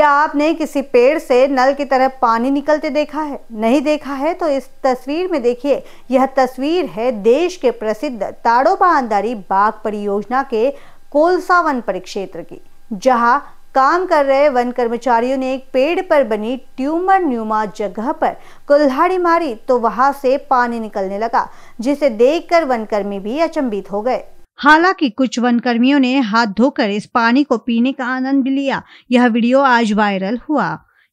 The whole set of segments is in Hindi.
क्या आपने किसी पेड़ से नल की तरह पानी निकलते देखा है नहीं देखा है तो इस तस्वीर में देखिए यह तस्वीर है देश के प्रसिद्ध ताड़ो अंदारी बाघ परियोजना के कोलसा वन परिक्षेत्र की जहां काम कर रहे वन कर्मचारियों ने एक पेड़ पर बनी ट्यूमर न्यूमा जगह पर कुल्हाड़ी मारी तो वहां से पानी निकलने लगा जिसे देखकर वनकर्मी भी अचंभित हो गए हालांकि कुछ वन कर्मियों ने हाथ धोकर इस पानी को पीने का आनंद भी लिया यह वीडियो आज वायरल हुआ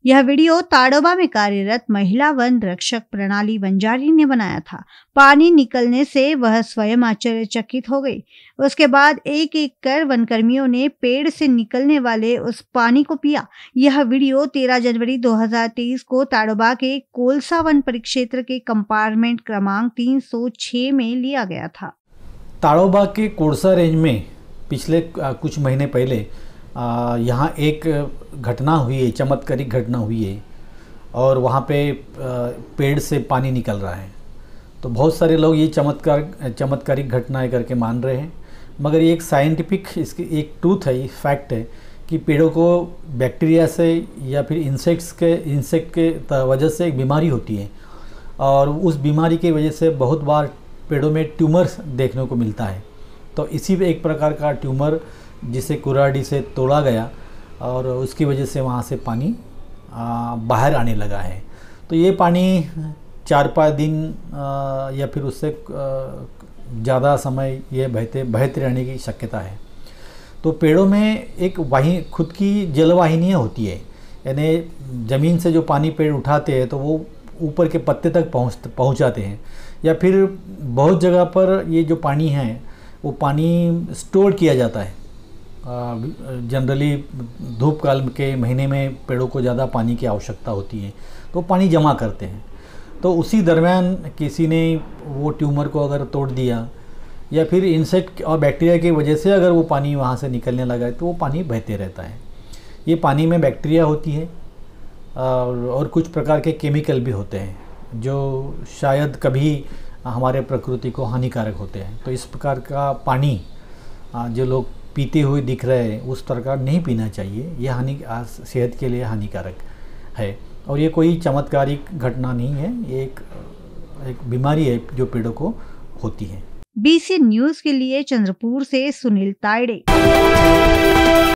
यह वीडियो ताड़ोबा में कार्यरत महिला वन रक्षक प्रणाली बंजारी ने बनाया था पानी निकलने से वह स्वयं आश्चर्यचकित हो गई उसके बाद एक एक कर वन कर्मियों ने पेड़ से निकलने वाले उस पानी को पिया यह वीडियो 13 जनवरी 2023 को ताड़ोबा के कोलसा वन परिक्षेत्र के कंपार्टमेंट क्रमांक 306 में लिया गया था ताड़ोबा के कोड़सा रेंज में पिछले कुछ महीने पहले यहाँ एक घटना हुई है चमत्कारिक घटना हुई है और वहाँ पे पेड़ से पानी निकल रहा है तो बहुत सारे लोग ये चमत्कार चमत्कारिक घटनाएं करके मान रहे हैं मगर ये एक साइंटिफिक इसकी एक ट्रूथ है ये फैक्ट है कि पेड़ों को बैक्टीरिया से या फिर इंसेक्ट्स के इंसेक्ट के वजह से एक बीमारी होती है और उस बीमारी की वजह से बहुत बार पेड़ों में ट्यूमर्स देखने को मिलता है तो इसी एक प्रकार का ट्यूमर जिसे कुराडी से तोड़ा गया और उसकी वजह से वहाँ से पानी बाहर आने लगा है तो ये पानी चार पाँच दिन या फिर उससे ज़्यादा समय ये बहते बहते रहने की शक्यता है तो पेड़ों में एक वाहि खुद की जलवाहिनियाँ होती है यानी ज़मीन से जो पानी पेड़ उठाते हैं तो वो ऊपर के पत्ते तक पहुँच पहुँचाते हैं या फिर बहुत जगह पर ये जो पानी है वो पानी स्टोर किया जाता है जनरली धूप काल के महीने में पेड़ों को ज़्यादा पानी की आवश्यकता होती है तो पानी जमा करते हैं तो उसी दरमियान किसी ने वो ट्यूमर को अगर तोड़ दिया या फिर इंसेक्ट और बैक्टीरिया की वजह से अगर वो पानी वहाँ से निकलने लगा है तो वो पानी बहते रहता है ये पानी में बैक्टीरिया होती है और कुछ प्रकार के केमिकल भी होते हैं जो शायद कभी हमारे प्रकृति को हानिकारक होते हैं तो इस प्रकार का पानी जो लोग पीते हुए दिख रहे हैं उस तरह का नहीं पीना चाहिए ये हानि सेहत के लिए हानिकारक है और ये कोई चमत्कारिक घटना नहीं है ये एक एक बीमारी है जो पेड़ों को होती है बीसी न्यूज के लिए चंद्रपुर से सुनील ताइडे